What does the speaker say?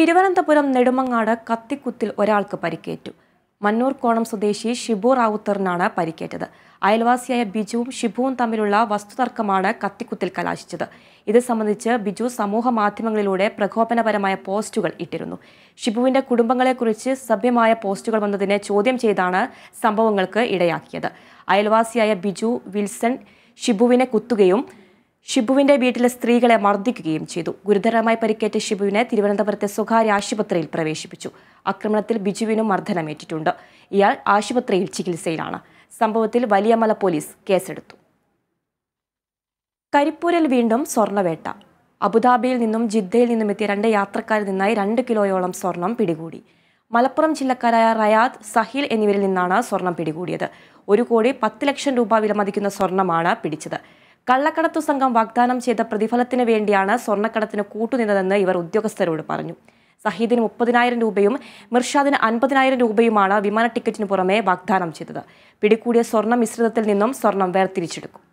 തിരുവനന്തപുരം നെടുമങ്ങാട് കത്തിക്കുത്തിൽ ഒരാൾക്ക് പരിക്കേറ്റു മന്നൂർ കോണം സ്വദേശി ഷിബു റാവുത്തറിനാണ് പരിക്കേറ്റത് അയൽവാസിയായ ബിജുവും ഷിബുവും തമ്മിലുള്ള വസ്തുതർക്കമാണ് കത്തിക്കുത്തിൽ കലാശിച്ചത് ഇത് സംബന്ധിച്ച് ബിജു സമൂഹ മാധ്യമങ്ങളിലൂടെ പ്രകോപനപരമായ പോസ്റ്റുകൾ ഇട്ടിരുന്നു ഷിബുവിന്റെ കുടുംബങ്ങളെക്കുറിച്ച് സഭ്യമായ പോസ്റ്റുകൾ വന്നതിനെ ചോദ്യം ചെയ്താണ് സംഭവങ്ങൾക്ക് ഇടയാക്കിയത് അയൽവാസിയായ ബിജു വിൽസൺ ഷിബുവിനെ കുത്തുകയും ഷിബുവിന്റെ വീട്ടിലെ സ്ത്രീകളെ മർദ്ദിക്കുകയും ചെയ്തു ഗുരുതരമായി പരിക്കേറ്റ ഷിബുവിനെ തിരുവനന്തപുരത്തെ സ്വകാര്യ ആശുപത്രിയിൽ പ്രവേശിപ്പിച്ചു ആക്രമണത്തിൽ ബിജുവിനും മർദ്ദനമേറ്റിട്ടുണ്ട് ഇയാൾ ആശുപത്രിയിൽ ചികിത്സയിലാണ് സംഭവത്തിൽ വലിയമല പോലീസ് കേസെടുത്തു കരിപ്പൂരിൽ വീണ്ടും സ്വർണ്ണവേട്ട അബുദാബിയിൽ നിന്നും ജിദ്ദയിൽ നിന്നും എത്തിയ രണ്ട് യാത്രക്കാരിൽ നിന്നായി രണ്ട് കിലോയോളം സ്വർണം പിടികൂടി മലപ്പുറം ജില്ലക്കാരായ റയാദ് സഹിൽ എന്നിവരിൽ നിന്നാണ് സ്വർണം പിടികൂടിയത് ഒരു കോടി പത്ത് ലക്ഷം രൂപ വിലമതിക്കുന്ന സ്വർണമാണ് പിടിച്ചത് കള്ളക്കടത്തു സംഘം വാഗ്ദാനം ചെയ്ത പ്രതിഫലത്തിന് വേണ്ടിയാണ് സ്വർണ്ണക്കടത്തിന് കൂട്ടുനിന്നതെന്ന് ഇവർ ഉദ്യോഗസ്ഥരോട് പറഞ്ഞു സഹീദിന് മുപ്പതിനായിരം രൂപയും മിർഷാദിന് അൻപതിനായിരം രൂപയുമാണ് വിമാന ടിക്കറ്റിന് പുറമെ വാഗ്ദാനം ചെയ്തത് പിടികൂടിയ സ്വർണ്ണ മിശ്രിതത്തിൽ നിന്നും സ്വർണം വേർതിരിച്ചെടുക്കും